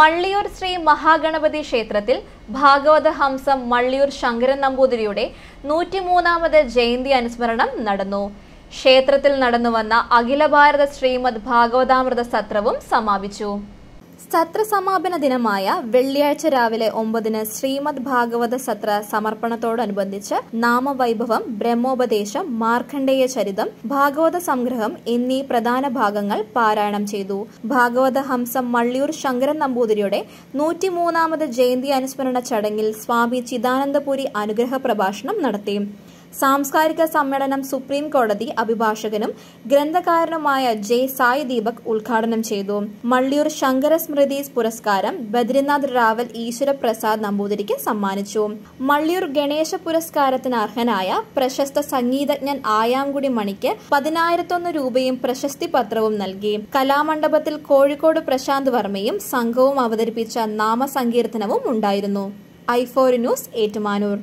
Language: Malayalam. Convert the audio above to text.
മള്ളിയൂർ ശ്രീ മഹാഗണപതി ക്ഷേത്രത്തിൽ ഭാഗവത ഹംസം മള്ളിയൂർ ശങ്കരൻ നമ്പൂതിരിയുടെ നൂറ്റിമൂന്നാമത് ജയന്തി അനുസ്മരണം നടന്നു ക്ഷേത്രത്തിൽ നടന്നുവന്ന അഖില ഭാരത ശ്രീമദ് ഭാഗവതാമൃത സത്രവും സമാപിച്ചു സത്ര സമാപന ദിനമായ വെള്ളിയാഴ്ച രാവിലെ ഒമ്പതിന് ശ്രീമദ് ഭാഗവത സത്ര സമർപ്പണത്തോടനുബന്ധിച്ച് നാമവൈഭവം ബ്രഹ്മോപദേശം മാർക്കണ്ഡേയ ചരിതം ഭാഗവത സംഗ്രഹം എന്നീ പ്രധാന ഭാഗങ്ങൾ പാരായണം ചെയ്തു ഭാഗവത ഹംസം മള്ളിയൂർ ശങ്കരൻ നമ്പൂതിരിയുടെ നൂറ്റിമൂന്നാമത് ജയന്തി അനുസ്മരണ ചടങ്ങിൽ സ്വാമി ചിദാനന്ദപുരി അനുഗ്രഹ പ്രഭാഷണം നടത്തി സാംസ്കാരിക സമ്മേളനം സുപ്രീം കോടതി അഭിഭാഷകനും ഗ്രന്ഥകാരനുമായ ജെ സായ് ദീപക് ഉദ്ഘാടനം ചെയ്തു മള്ളിയൂർ ശങ്കര സ്മൃതി പുരസ്കാരം ബദ്രിനാഥ് റാവൽ ഈശ്വര പ്രസാദ് നമ്പൂതിരിക്ക് സമ്മാനിച്ചു മള്ളിയൂർ ഗണേശ പുരസ്കാരത്തിന് അർഹനായ പ്രശസ്ത സംഗീതജ്ഞൻ ആയാംകുടി മണിക്ക് പതിനായിരത്തൊന്ന് രൂപയും പ്രശസ്തി പത്രവും നൽകി കലാമണ്ഡപത്തിൽ കോഴിക്കോട് പ്രശാന്ത് വർമ്മയും സംഘവും അവതരിപ്പിച്ച നാമസങ്കീർത്തനവും ഉണ്ടായിരുന്നു ഐ ന്യൂസ് ഏറ്റുമാനൂർ